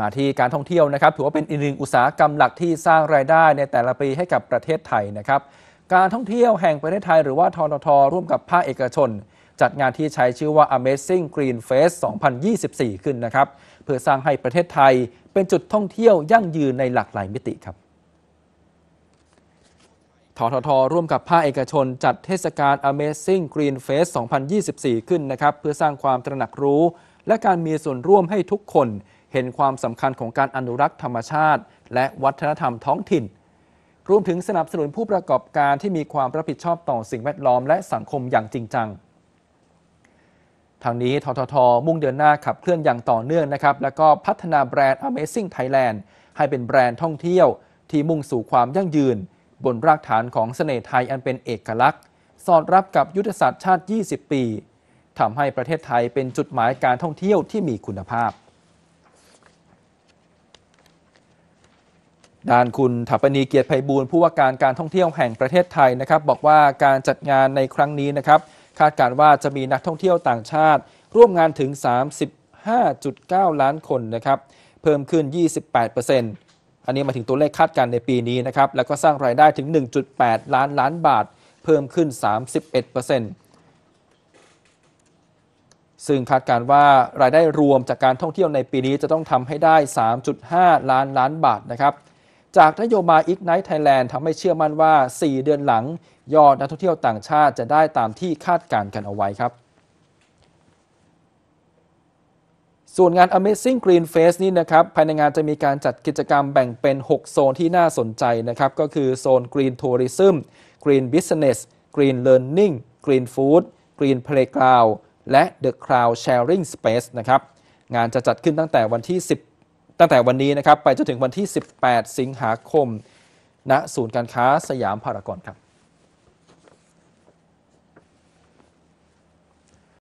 มาที่การท่องเที่ยวนะครับถือว่าเป็นอีกหนึ่งอุตสาหกรรมหลักที่สร้างรายได้ในแต่ละปีให้กับประเทศไทยนะครับการท่องเที่ยวแห่งประเทศไทยหรือว่าทททร่วมกับภาคเอกชน จัดงานที่ใช้ชื่อว่า Amazing Green Fest 2024 ขึ้นนะครับเพื่อสร้างให้ประเทศไทยเป็นจุดท่องเที่ยวยั่งยืนในหลากหลายมิติครับททท ร่วมกับภาคเอกชน จัดเทศกาล Amazing Green Fest 2024 ขึ้นนะครับเพื่อสร้างความตระหนักรู้ และการมีส่วนร่วมให้ทุกคนเห็นความสำคัญของการอนุรักษ์ธรรมชาติ และวัฒนธรรมท้องถิ่น รวมถึงสนับสนุนผู้ประกอบการที่มีความรับผิดชอบต่อสิ่งแวดล้อมและสังคมอย่างจริงจัง ทางนี้ทททมุ่งเดินหน้าขับเคลื่อนอย่างต่อเนื่องนะครับ แล้วก็พัฒนาแบรนด์ Amazing Thailand ให้เป็นแบรนด์ท่องเที่ยว ที่มุ่งสู่ความยั่งยืน บนรากฐานของเสน่ห์ไทยอันเป็นเอกลักษณ์ สอดรับกับยุทธศาสตร์ชาติ 20 ปีทำให้ประเทศไทยเป็นจุดหมายการท่องเที่ยวที่มีคุณภาพด้านคุณถัปนีเกียรติไพบูลผู้ว่าการการท่องเที่ยวแห่งประเทศไทยนะครับ บอกว่าการจัดงานในครั้งนี้นะครับ คาดการว่าจะมีนักท่องเที่ยวต่างชาติ ร่วมงานถึง 35.9 ล้านคนนะครับ เพิ่มขึ้น 28%อันนี้มาถึงตัวเลขคาดการในปีนี้นะครับ แล้วก็สร้างรายได้ถึง 1.8 ล้านล้านบาท เพิ่มขึ้น31%ซึ่งคาดการว่ารายได้รวมจากการท่องเที่ยวในปีนี้จะต้องทำให้ได้ 3.5 ล้านล้านบาทนะครับจากนโยบาย Ignite Thailand ทำให้เชื่อมั่นว่า 4 เดือนหลังยอดนักท่องเที่ยวต่างชาติจะได้ตามที่คาดการณ์กันเอาไว้ครับ ส่วนงาน Amazing Green Face นี่นะครับ ภายในงานจะมีการจัดกิจกรรมแบ่งเป็น 6 โซนที่น่าสนใจนะครับ ก็คือโซน Green Tourism Green Business Green Learning Green Food Green Playground และ The c l o u d Sharing Space นะครับ งานจะจัดขึ้นตั้งแต่วันที่ 10ตั้งแต่วันนี้นะครับ ไปจนถึงวันที่ 18 สิงหาคม ณศูนย์การค้าสยามพารากอนครับ